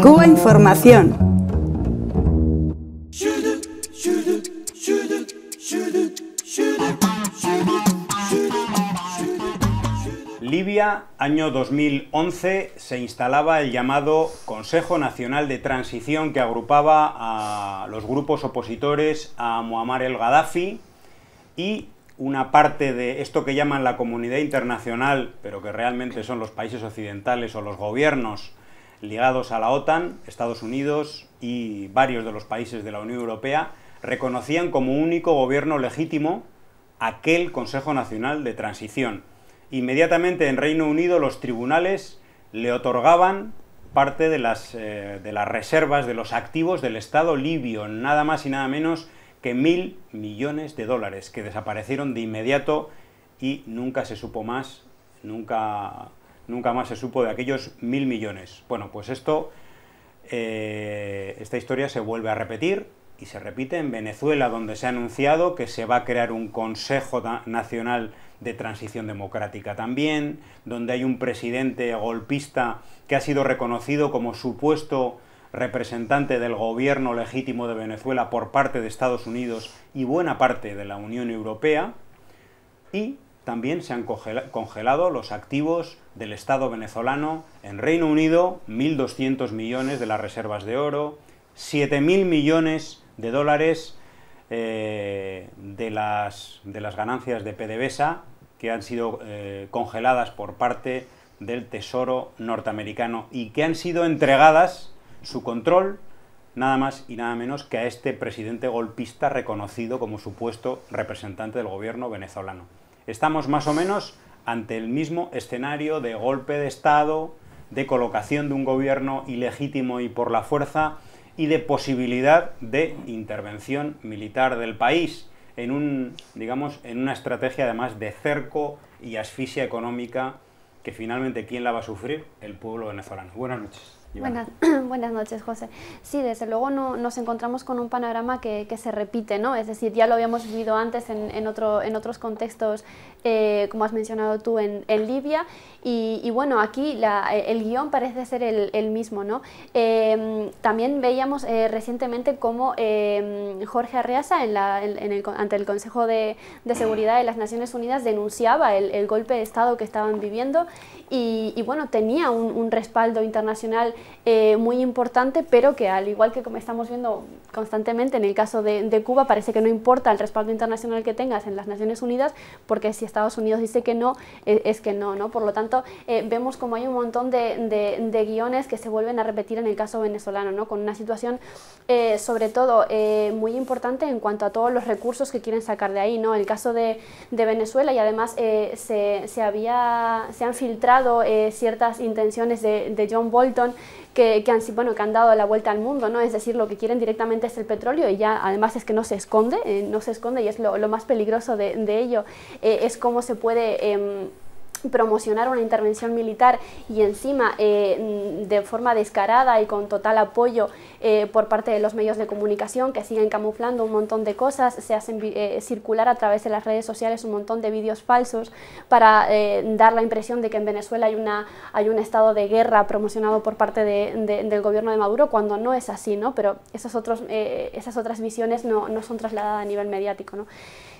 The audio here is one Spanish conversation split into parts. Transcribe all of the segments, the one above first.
Cuba Información. Libia, año 2011, se instalaba el llamado Consejo Nacional de Transición que agrupaba a los grupos opositores a Muammar el Gaddafi y una parte de esto que llaman la comunidad internacional, pero que realmente son los países occidentales o los gobiernos ligados a la OTAN, Estados Unidos y varios de los países de la Unión Europea reconocían como único gobierno legítimo aquel Consejo Nacional de Transición. Inmediatamente en Reino Unido los tribunales le otorgaban parte de las, eh, de las reservas, de los activos del Estado libio, nada más y nada menos que mil millones de dólares, que desaparecieron de inmediato y nunca se supo más, nunca nunca más se supo de aquellos mil millones. Bueno, pues esto, eh, esta historia se vuelve a repetir y se repite en Venezuela, donde se ha anunciado que se va a crear un Consejo Nacional de Transición Democrática también, donde hay un presidente golpista que ha sido reconocido como supuesto representante del gobierno legítimo de Venezuela por parte de Estados Unidos y buena parte de la Unión Europea, y también se han congelado los activos del Estado venezolano. En Reino Unido, 1.200 millones de las reservas de oro, 7.000 millones de dólares eh, de, las, ganancias de PDVSA que han sido eh, congeladas por parte del Tesoro norteamericano y que han sido entregadas su control nada más y nada menos que a este presidente golpista reconocido como supuesto representante del gobierno venezolano estamos más o menos ante el mismo escenario de golpe de Estado, de colocación de un gobierno ilegítimo y por la fuerza, y de posibilidad de intervención militar del país en un, digamos, en una estrategia además de cerco y asfixia económica que finalmente quién la va a sufrir? El pueblo venezolano. Buenas noches. Buenas, buenas, noches, José. Sí, desde luego no, nos encontramos con un panorama que, se repite, ¿no? Es decir, ya lo habíamos vivido antes en, en, otro, en otros contextos, eh, como has mencionado tú, en, en Libia. Y, bueno, aquí eh, el guión parece ser el, mismo, ¿no? Em, también veíamos eh, recientemente cómo em, Jorge Arreaza, en la, ante el Consejo de, Seguridad de las Naciones Unidas, denunciaba el, golpe de Estado que estaban viviendo y, bueno, tenía un, un respaldo internacional eh, muy importante, pero que al igual que como estamos viendo constantemente en el caso de, Cuba, parece que no importa el respaldo internacional que tengas en las Naciones Unidas, porque si Estados Unidos dice que no, e, es que no, ¿no? Por lo tanto, eh, vemos como hay un montón de, de, guiones que se vuelven a repetir en el caso venezolano, ¿no? Con una situación, eh, sobre todo, muy importante en cuanto a todos los recursos que quieren sacar de ahí, ¿no? El caso de, Venezuela y además se, se, había, se han filtrado ciertas intenciones de John Bolton que, que, han, bueno, que han dado la vuelta al mundo, ¿no? Es decir, lo que quieren directamente es el petróleo y ya además es que no se esconde, eh, no se esconde y es lo, más peligroso de, ello, eh, es cómo se puede... Em, promocionar una intervención militar y encima eh, de forma descarada y con total apoyo eh, por parte de los medios de comunicación que siguen camuflando un montón de cosas, se hacen eh, circular a través de las redes sociales un montón de vídeos falsos para dar la impresión de que en Venezuela hay, una, hay un estado de guerra promocionado por parte del gobierno de Maduro cuando no es así, ¿no? pero esas, otros, esas otras visiones no, no, son trasladadas a nivel mediático. ¿no?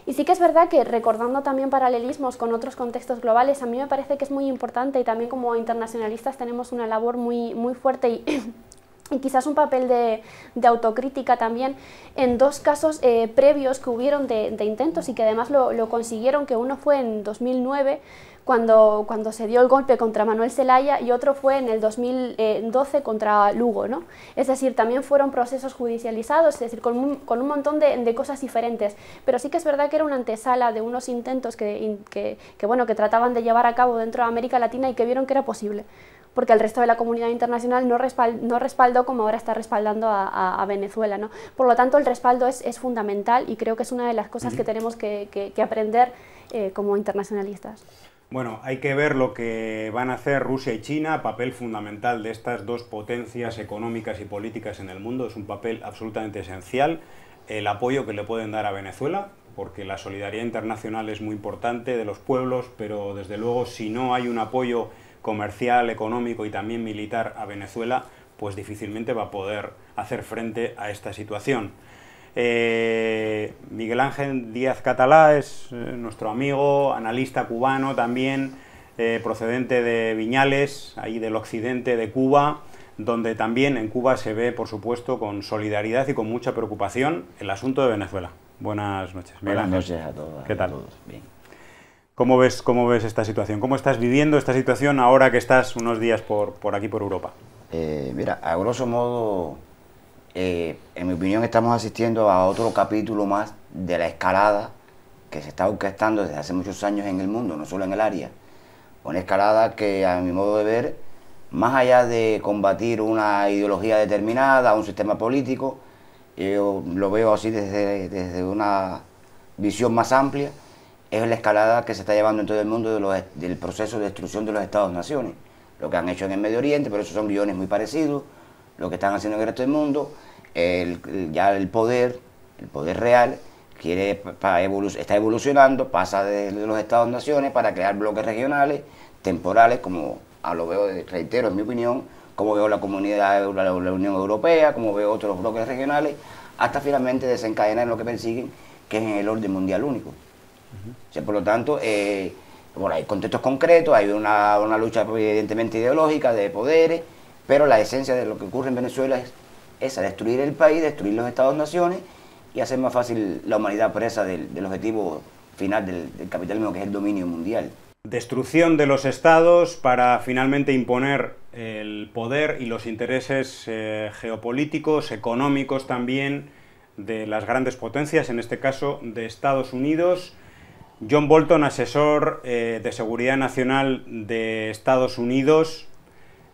Y sí que es verdad que recordando también paralelismos con otros contextos globales, a mí me parece que es muy importante y también como internacionalistas tenemos una labor muy, muy fuerte y y quizás un papel de, autocrítica también en dos casos eh, previos que hubieron de, intentos y que además lo, consiguieron, que uno fue en 2009 cuando, cuando se dio el golpe contra Manuel Zelaya y otro fue en el 2012 contra Lugo. ¿no? Es decir, también fueron procesos judicializados, es decir, con un, con un montón de, cosas diferentes. Pero sí que es verdad que era una antesala de unos intentos que, que, bueno, que trataban de llevar a cabo dentro de América Latina y que vieron que era posible porque el resto de la comunidad internacional no, respaldó, no como ahora está respaldando a, Venezuela. ¿no? Por lo tanto, el respaldo es, fundamental y creo que es una de las cosas que tenemos que, aprender eh, como internacionalistas. Bueno, hay que ver lo que van a hacer Rusia y China, papel fundamental de estas dos potencias económicas y políticas en el mundo, es un papel absolutamente esencial, el apoyo que le pueden dar a Venezuela, porque la solidaridad internacional es muy importante de los pueblos, pero desde luego si no hay un apoyo comercial, económico y también militar a Venezuela, pues difícilmente va a poder hacer frente a esta situación. Eh, Miguel Ángel Díaz Catalá es eh, nuestro amigo, analista cubano también, eh, procedente de Viñales, ahí del occidente de Cuba, donde también en Cuba se ve, por supuesto, con solidaridad y con mucha preocupación el asunto de Venezuela. Buenas noches. Buenas noches a todos. ¿Qué tal? Bien. ¿Cómo ves, ¿Cómo ves esta situación? ¿Cómo estás viviendo esta situación ahora que estás unos días por, aquí, por Europa? Eh, mira, a grosso modo, eh, en mi opinión, estamos asistiendo a otro capítulo más de la escalada que se está orquestando desde hace muchos años en el mundo, no solo en el área. Una escalada que, a mi modo de ver, más allá de combatir una ideología determinada, un sistema político, yo lo veo así desde, desde una visión más amplia es la escalada que se está llevando en todo el mundo del proceso de destrucción de los Estados-naciones. Lo que han hecho en el Medio Oriente, pero esos son guiones muy parecidos, lo que están haciendo en el resto del mundo, ya el poder, el poder real, quiere, está evolucionando, pasa de, los Estados-naciones para crear bloques regionales, temporales, como a lo veo, reitero, en mi opinión, como veo la comunidad, la, la Unión Europea, como veo otros bloques regionales, hasta finalmente desencadenar en lo que persiguen, que es el orden mundial único por lo tanto, eh, hay contextos concretos, hay una, lucha evidentemente ideológica, de poderes, pero la esencia de lo que ocurre en Venezuela es a destruir el país, destruir los estados-naciones y hacer más fácil la humanidad presa del, objetivo final del, capitalismo, que es el dominio mundial. Destrucción de los estados para finalmente imponer el poder y los intereses eh, geopolíticos, económicos también, de las grandes potencias, en este caso de Estados Unidos, John Bolton, asesor eh, de Seguridad Nacional de Estados Unidos,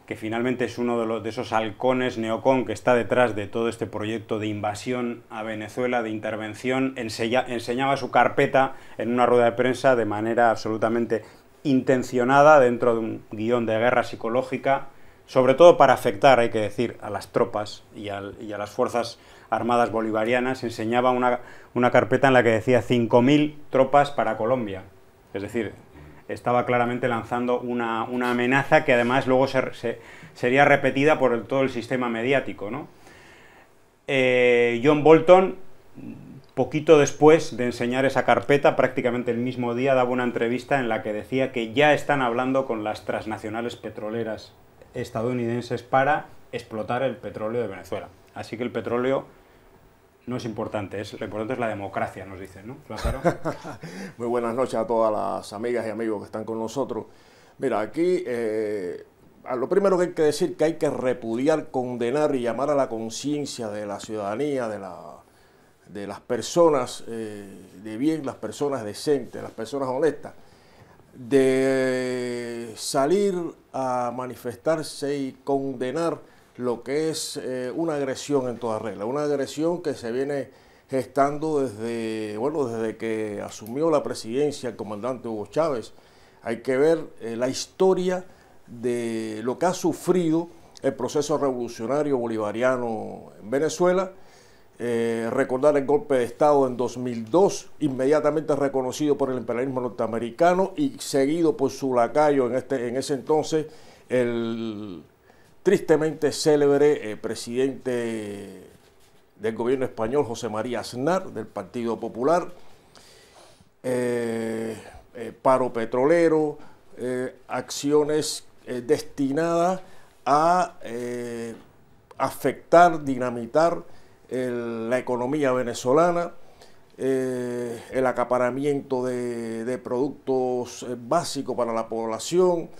que finalmente es uno de, los, de esos halcones neocon que está detrás de todo este proyecto de invasión a Venezuela, de intervención, enseñaba su carpeta en una rueda de prensa de manera absolutamente intencionada dentro de un guión de guerra psicológica, sobre todo para afectar, hay que decir, a las tropas y a las fuerzas armadas bolivarianas, enseñaba una, carpeta en la que decía 5.000 tropas para Colombia. Es decir, estaba claramente lanzando una, amenaza que además luego sería repetida por todo el sistema mediático. ¿no? Eh, John Bolton, poquito después de enseñar esa carpeta, prácticamente el mismo día, daba una entrevista en la que decía que ya están hablando con las transnacionales petroleras estadounidenses para explotar el petróleo de Venezuela. Así que el petróleo no es importante, es, lo importante es la democracia, nos dicen, ¿no? Muy buenas noches a todas las amigas y amigos que están con nosotros. Mira, aquí eh, lo primero que hay que decir que hay que repudiar, condenar y llamar a la conciencia de la ciudadanía, de, las personas eh, de bien, las personas decentes, las personas honestas, de salir a manifestarse y condenar lo que es eh, una agresión en toda regla, una agresión que se viene gestando desde, bueno, desde que asumió la presidencia el comandante Hugo Chávez. Hay que ver eh, la historia de lo que ha sufrido el proceso revolucionario bolivariano en Venezuela, eh, recordar el golpe de Estado en 2002, inmediatamente reconocido por el imperialismo norteamericano y seguido por su lacayo en, este, en ese entonces, el tristemente célebre el eh, presidente del gobierno español, José María Aznar, del Partido Popular, eh, eh, paro petrolero, acciones destinadas a afectar, dinamitar la economía venezolana, el acaparamiento de, productos básicos para la población,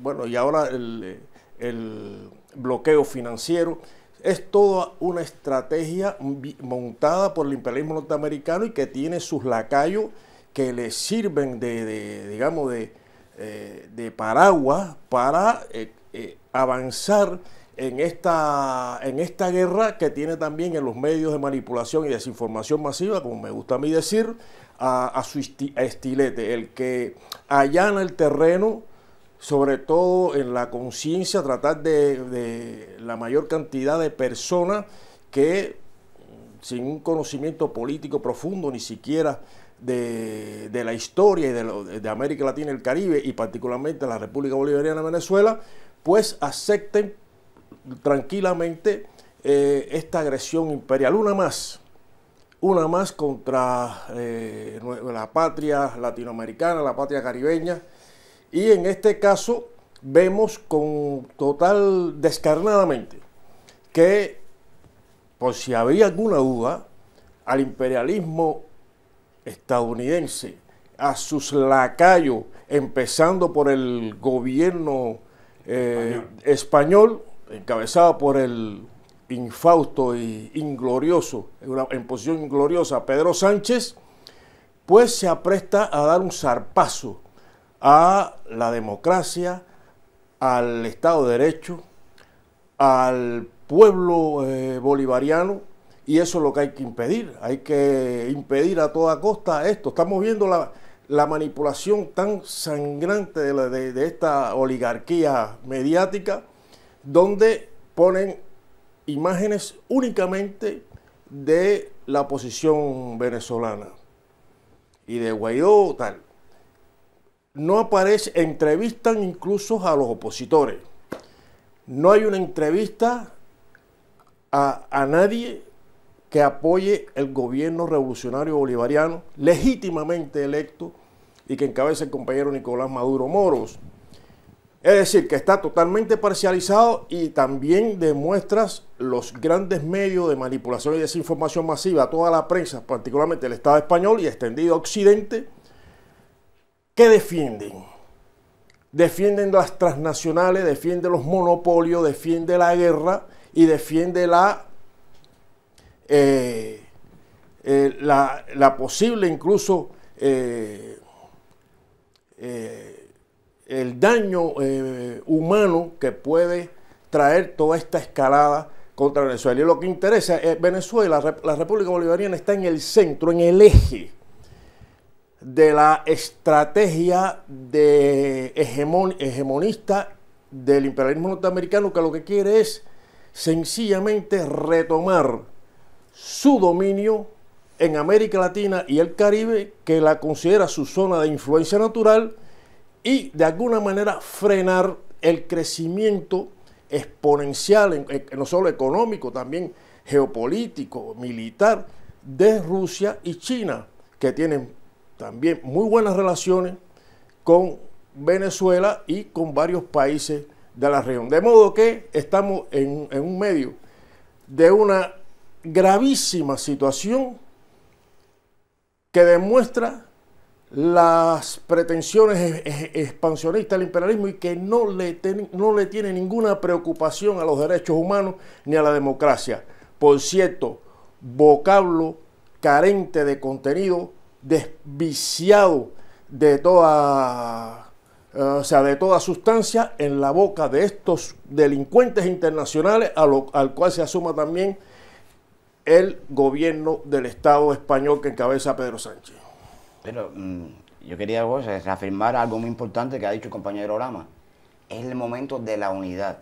bueno, y ahora el el bloqueo financiero. Es toda una estrategia montada por el imperialismo norteamericano y que tiene sus lacayos que le sirven de, digamos, eh, de, paraguas para eh, eh, avanzar en esta, en esta guerra que tiene también en los medios de manipulación y desinformación masiva, como me gusta a mí decir, a, a su estilete, el que allana el terreno sobre todo en la conciencia, tratar de, la mayor cantidad de personas que sin un conocimiento político profundo, ni siquiera de, la historia y de, de, América Latina y el Caribe, y particularmente la República Bolivariana de Venezuela, pues acepten tranquilamente eh, esta agresión imperial. Una más, una más contra eh, la patria latinoamericana, la patria caribeña, y en este caso vemos con total descarnadamente que, por si había alguna duda, al imperialismo estadounidense, a sus lacayos, empezando por el gobierno eh, español. encabezado por el infausto y inglorioso, en posición ingloriosa, Pedro Sánchez, pues se apresta a dar un zarpazo a la democracia, al Estado de Derecho, al pueblo eh, bolivariano, y eso es lo que hay que impedir. Hay que impedir a toda costa esto. Estamos viendo la, manipulación tan sangrante de, de esta oligarquía mediática, donde ponen imágenes únicamente de la oposición venezolana y de Guaidó tal no aparece, entrevistan incluso a los opositores. No hay una entrevista a, nadie que apoye el gobierno revolucionario bolivariano, legítimamente electo y que encabece el compañero Nicolás Maduro Moros. Es decir, que está totalmente parcializado y también demuestras los grandes medios de manipulación y desinformación masiva a toda la prensa, particularmente el Estado español y extendido a Occidente, ¿Qué defienden? Defienden las transnacionales, defienden los monopolios, defienden la guerra y defienden eh, eh, la, la, posible incluso eh, el daño humano que puede traer toda esta escalada contra Venezuela. Y lo que interesa es Venezuela, la República Bolivariana está en el centro, en el eje de la estrategia de hegemonista del imperialismo norteamericano que lo que quiere es sencillamente retomar su dominio en América Latina y el Caribe, que la considera su zona de influencia natural, y de alguna manera frenar el crecimiento exponencial, no solo económico, también geopolítico, militar, de Rusia y China, que tienen también muy buenas relaciones con Venezuela y con varios países de la región. De modo que estamos en, un medio de una gravísima situación que demuestra las pretensiones expansionistas del imperialismo y que no le, no le tiene ninguna preocupación a los derechos humanos ni a la democracia. Por cierto, vocablo carente de contenido desviciado de toda, eh, o sea, de toda sustancia en la boca de estos delincuentes internacionales, al cual se asuma también el gobierno del Estado español que encabeza Pedro Sánchez. Pero mm, yo quería vos, eh, reafirmar algo muy importante que ha dicho el compañero Lama. Es el momento de la unidad,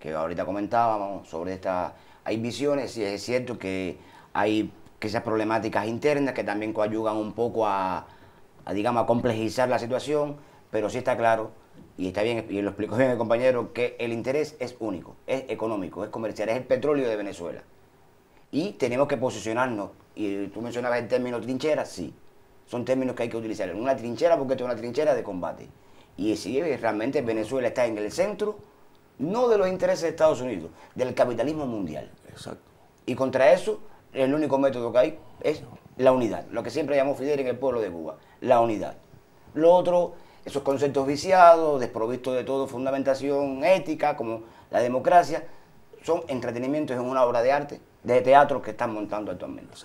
que ahorita comentábamos sobre esta... Hay visiones y es cierto que hay que esas problemáticas internas que también coayudan un poco a, digamos, a complejizar la situación, pero sí está claro, y está bien, y lo explico bien el compañero, que el interés es único, es económico, es comercial, es el petróleo de Venezuela. Y tenemos que posicionarnos, y tú mencionabas el término trinchera, sí, son términos que hay que utilizar. en Una trinchera porque esto es una trinchera de combate. Y si realmente Venezuela está en el centro, no de los intereses de Estados Unidos, del capitalismo mundial. Exacto. Y contra eso el único método que hay es la unidad, lo que siempre llamó Fidel en el pueblo de Cuba, la unidad. Lo otro, esos conceptos viciados, desprovistos de todo fundamentación ética, como la democracia, son entretenimientos en una obra de arte, de teatro que están montando actualmente.